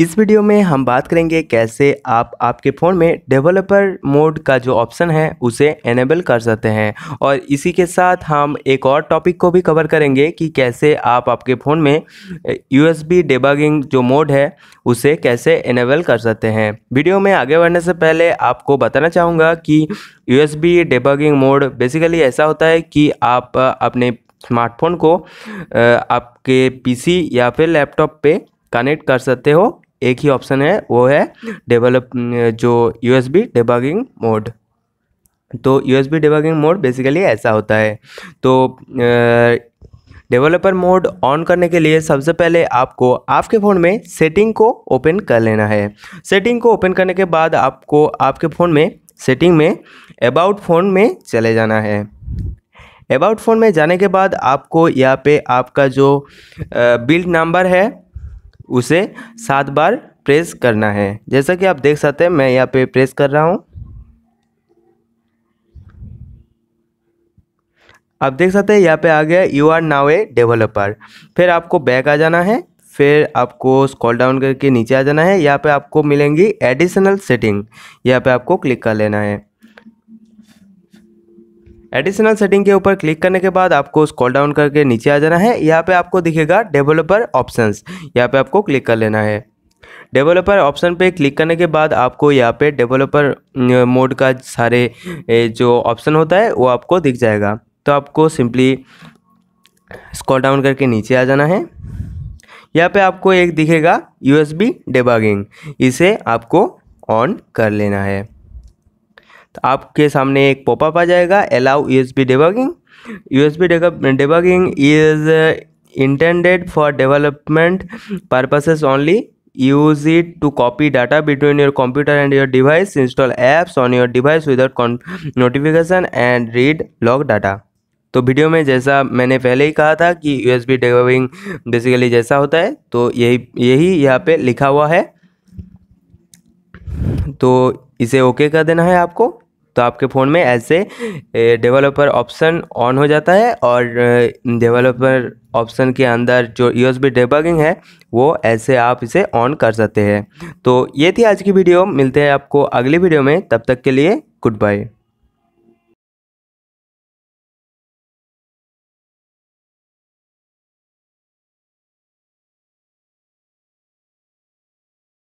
इस वीडियो में हम बात करेंगे कैसे आप आपके फ़ोन में डेवलपर मोड का जो ऑप्शन है उसे एनेबल कर सकते हैं और इसी के साथ हम एक और टॉपिक को भी कवर करेंगे कि कैसे आप आपके फ़ोन में यूएसबी डेबगिंग जो मोड है उसे कैसे एनेबल कर सकते हैं वीडियो में आगे बढ़ने से पहले आपको बताना चाहूँगा कि यू एस मोड बेसिकली ऐसा होता है कि आप अपने स्मार्टफोन को आपके पी या फिर लैपटॉप पर कनेक्ट कर सकते हो एक ही ऑप्शन है वो है डेवलप जो U S B debugging mode तो U S B debugging mode basically ऐसा होता है तो डेवलपर मोड ऑन करने के लिए सबसे पहले आपको आपके फ़ोन में सेटिंग को ओपन कर लेना है सेटिंग को ओपन करने के बाद आपको आपके फ़ोन में सेटिंग में अबाउट फ़ोन में चले जाना है अबाउट फ़ोन में जाने के बाद आपको यहाँ पे आपका जो बिल्ड नंबर है उसे सात बार प्रेस करना है जैसा कि आप देख सकते हैं मैं यहाँ पे प्रेस कर रहा हूँ आप देख सकते हैं यहाँ पे आ गया you are now a developer फिर आपको बैक आ जाना है फिर आपको स्कॉल डाउन करके नीचे आ जाना है यहाँ पे आपको मिलेंगी एडिशनल सेटिंग यहाँ पे आपको क्लिक कर लेना है एडिशनल सेटिंग के ऊपर क्लिक करने के बाद आपको स्कॉल डाउन करके नीचे आ जाना है यहाँ पे आपको दिखेगा डेवलपर ऑप्शंस यहाँ पे आपको क्लिक कर लेना है डेवलपर ऑप्शन पे क्लिक करने के बाद आपको यहाँ पे डेवलपर मोड का सारे जो ऑप्शन होता है वो आपको दिख जाएगा तो आपको सिंपली स्कॉल डाउन करके नीचे आ जाना है यहाँ पर आपको एक दिखेगा यू डेबागिंग इसे आपको ऑन कर लेना है तो आपके सामने एक पॉपअप आ जाएगा allow U S B U S B debugging is intended for development purposes only use it to copy data between your computer and your device install apps on your device without notification and read log data तो video में जैसा मैंने पहले ही कहा था कि you S B basically जैसा होता है तो यही यही यहाँ पे लिखा हुआ है तो इसे ओके कर देना है आपको तो आपके फ़ोन में ऐसे डेवलपर ऑप्शन ऑन हो जाता है और डेवलपर ऑप्शन के अंदर जो यू बी डेबगिंग है वो ऐसे आप इसे ऑन कर सकते हैं तो ये थी आज की वीडियो मिलते हैं आपको अगली वीडियो में तब तक के लिए गुड बाय